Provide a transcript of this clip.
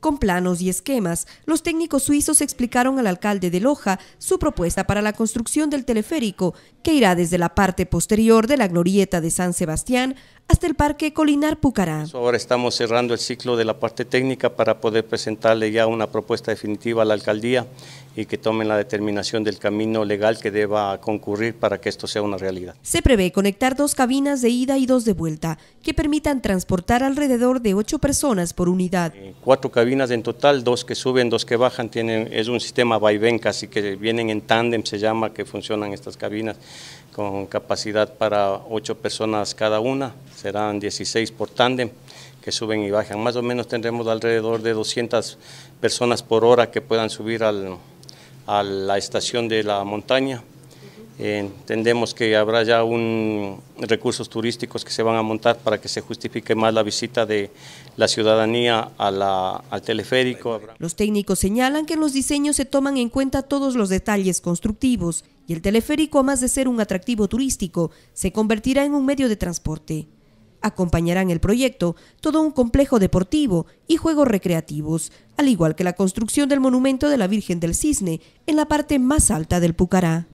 Con planos y esquemas, los técnicos suizos explicaron al alcalde de Loja su propuesta para la construcción del teleférico, que irá desde la parte posterior de la glorieta de San Sebastián hasta el Parque Colinar Pucará. Ahora estamos cerrando el ciclo de la parte técnica para poder presentarle ya una propuesta definitiva a la alcaldía y que tomen la determinación del camino legal que deba concurrir para que esto sea una realidad. Se prevé conectar dos cabinas de ida y dos de vuelta que permitan transportar alrededor de ocho personas por unidad. Eh, cuatro cabinas en total, dos que suben, dos que bajan, tienen, es un sistema vaivén casi que vienen en tándem, se llama, que funcionan estas cabinas con capacidad para ocho personas cada una, serán 16 por tándem que suben y bajan. Más o menos tendremos alrededor de 200 personas por hora que puedan subir a la estación de la montaña. Eh, entendemos que habrá ya un, recursos turísticos que se van a montar para que se justifique más la visita de la ciudadanía al teleférico. Los técnicos señalan que en los diseños se toman en cuenta todos los detalles constructivos y el teleférico, a más de ser un atractivo turístico, se convertirá en un medio de transporte. Acompañarán el proyecto todo un complejo deportivo y juegos recreativos, al igual que la construcción del monumento de la Virgen del Cisne en la parte más alta del Pucará.